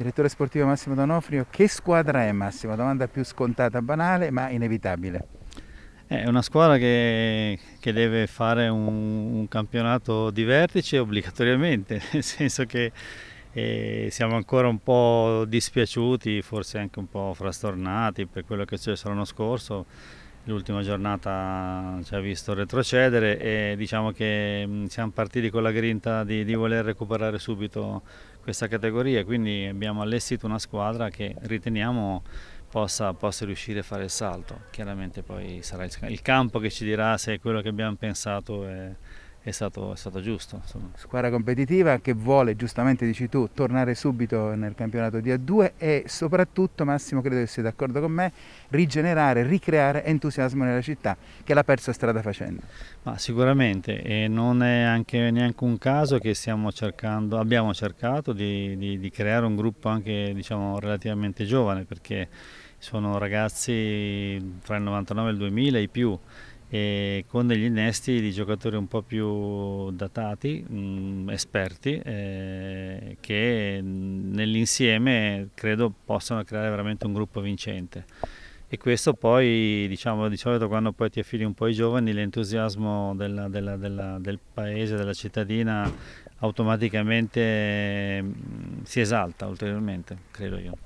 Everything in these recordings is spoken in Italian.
Direttore sportivo Massimo D'Onofrio, che squadra è Massimo? Domanda più scontata, banale, ma inevitabile. È una squadra che, che deve fare un, un, campionato di vertice obbligatoriamente, nel senso che eh, siamo ancora un po' dispiaciuti, forse anche un po' frastornati per quello che è successo l'anno scorso l'ultima giornata ci ha visto retrocedere e diciamo che mm, siamo partiti con la grinta di, di, voler recuperare subito questa categoria, quindi abbiamo allestito una squadra che riteniamo possa, possa riuscire a fare il salto. Chiaramente poi sarà il, il campo che ci dirà se quello che abbiamo pensato è è stato, è stato giusto. Insomma. Squadra competitiva che vuole, giustamente dici tu, tornare subito nel campionato di A2 e soprattutto, Massimo credo che sia d'accordo con me, rigenerare, ricreare entusiasmo nella città che l'ha persa strada facendo. Ma sicuramente e non è anche, neanche un caso che cercando, abbiamo cercato di, di, di, creare un gruppo anche diciamo, relativamente giovane perché sono ragazzi tra il 99 e il 2000 i più e con degli innesti di giocatori un po' più datati, mh, mm, esperti, eh, che nell'insieme credo possano creare veramente un gruppo vincente. E questo poi, diciamo, di solito quando poi ti affili un po' ai giovani, l'entusiasmo della, della, della, del paese, della cittadina, automaticamente mh, mm, si esalta ulteriormente, credo io.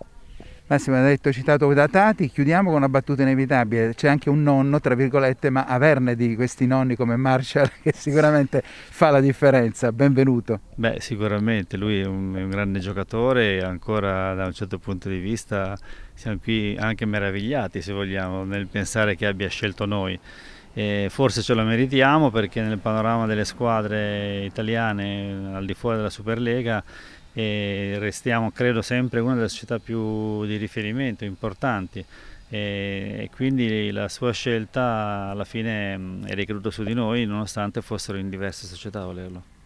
Massimo ha detto citato da Tati, chiudiamo con una battuta inevitabile, c'è anche un nonno, tra virgolette, ma averne di questi nonni come Marshall che sicuramente fa la differenza, benvenuto. Beh sicuramente, lui è un, è un grande giocatore, ancora da un certo punto di vista siamo qui anche meravigliati se vogliamo nel pensare che abbia scelto noi. E forse ce lo meritiamo perché nel panorama delle squadre italiane al di fuori della Superlega e restiamo credo sempre una delle società più di riferimento importanti e, quindi la sua scelta alla fine è ricaduta su di noi nonostante fossero in diverse società a volerlo.